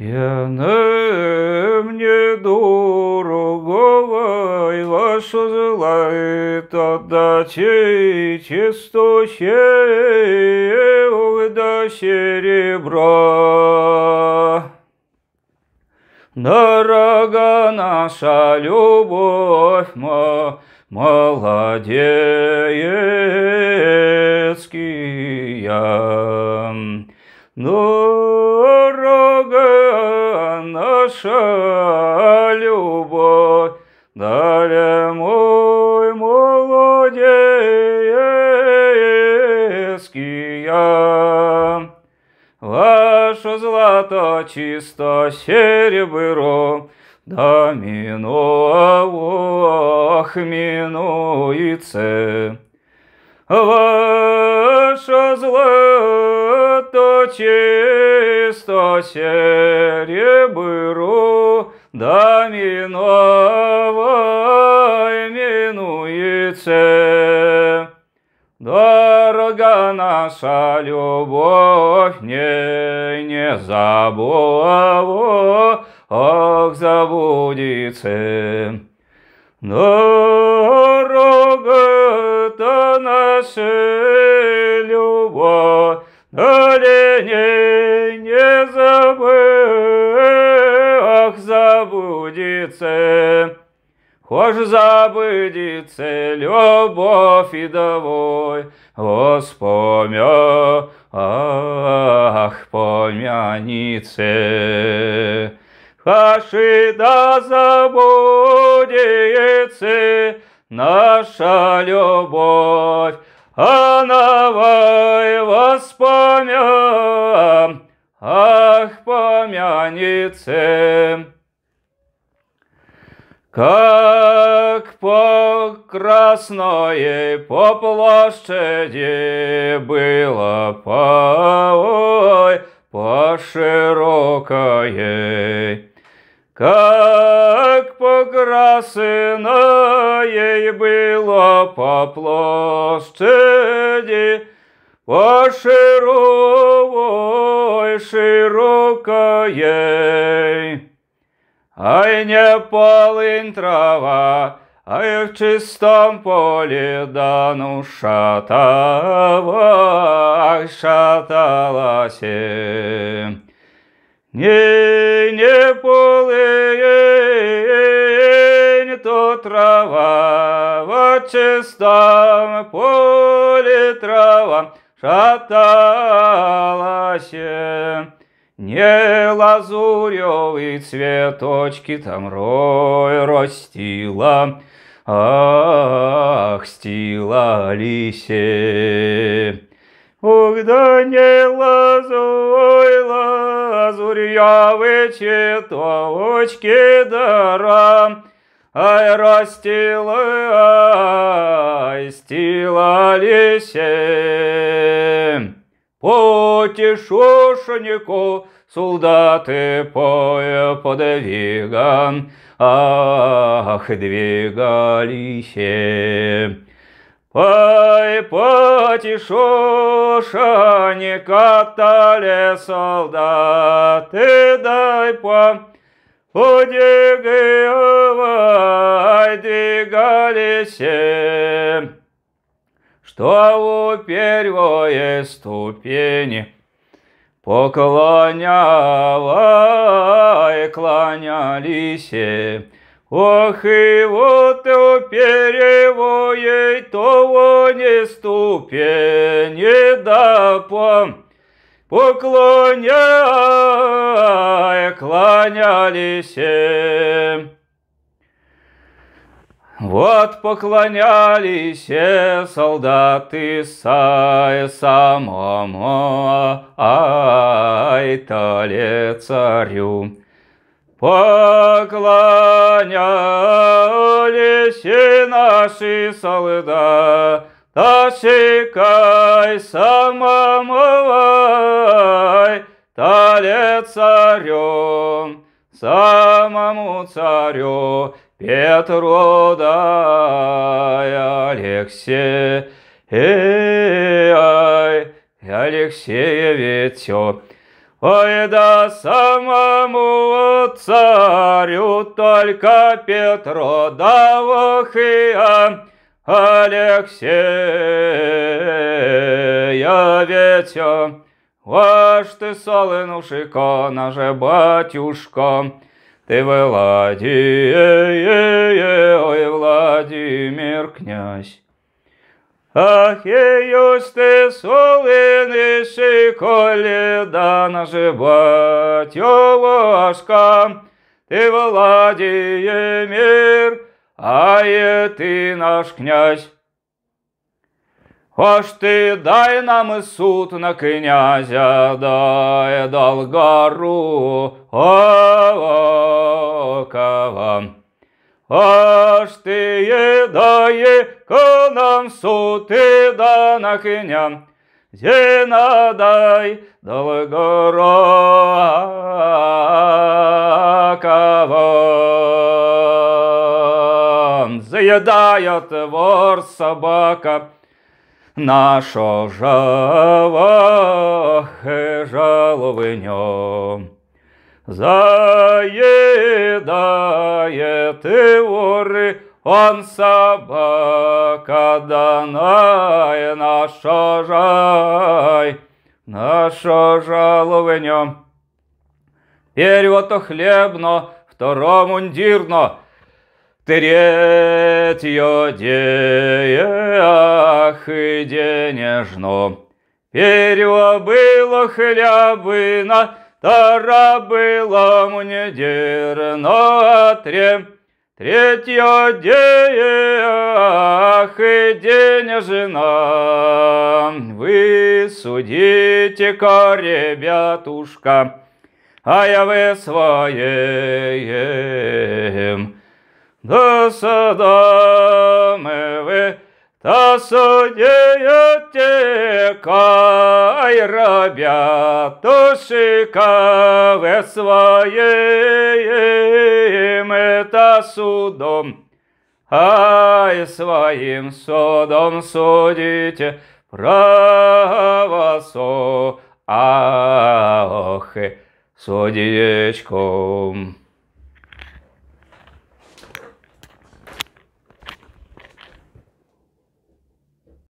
Яне мне дорогого и ваша желает отдать чистощее чисто до серебра. Дорога наша любовь, молодецкий я, но наша любовь, далее мой молодецкий Ваше злато чисто серебро, да минуа ох минуется ваше злато чисто серебро, да миновой минуется. Дорога наша любовь, не, не забова, ох, забудется. Но Васильева, на лени не забыл, ах, забудется. Хож забудется любовь и довой, Воспомя, ах, помянице, помянится. да забудется наша любовь а навай воспомя, ах, помянице, Как по красной по площади было по, ой, по широкой, как на ей было по площади, по широкой, широкой. Ай, не полынь трава, ай, в чистом поле дану шатала, шаталась. Не, не полынь, трава, в чистом поле трава шаталась. Не лазуревые цветочки там рой ростила, Ах, стила лисе. Ух, да не лазой, лазурьявы цветочки дара, Ай, растила, ай, стила лесе. Потешошнику солдаты поя подвиган, ах, двигались. Пай, потешошника катали солдаты, дай по... Удигиова двигались, что у первой ступени поклоняла и клонялись. Ох, и вот у первой того не ступени да помню поклоняя, клонялись. Вот поклонялись солдаты сай самому Айтале царю. Поклонялись наши солдаты осекай самомывай, тале царем, самому царю Петру дай Алексея, Алексея ветё. Ой, да самому царю только Петро давах и Алексеєвеця. Э, ваш ти соленушика, наже батюшка, ти владіє, э, э, ой, Владімір князь. Ах, і ти солиниші, коліда наже батьовашка, ти владіє мір а є ти наш князь. Аж ты дай нам суд на князя, дай долгару окава. Аж ты дай к нам суд і да на князя, Зіна дай долгару съедает вор собака. Нашо жава жаловынем. Заедает и воры, он собака, данай нашо жай, нашо жаловынем. Перевод то хлебно, второ мундирно, Третье и денежно. Перво было на, Тара было мне дерно трем. Третье деях и денежно. Вы судите-ка, ребятушка, А я вы своем да садамеве, та содеяте кайрабя, то шикаве своим это судом. Ай, своим судом судите, право со, ах, судечком.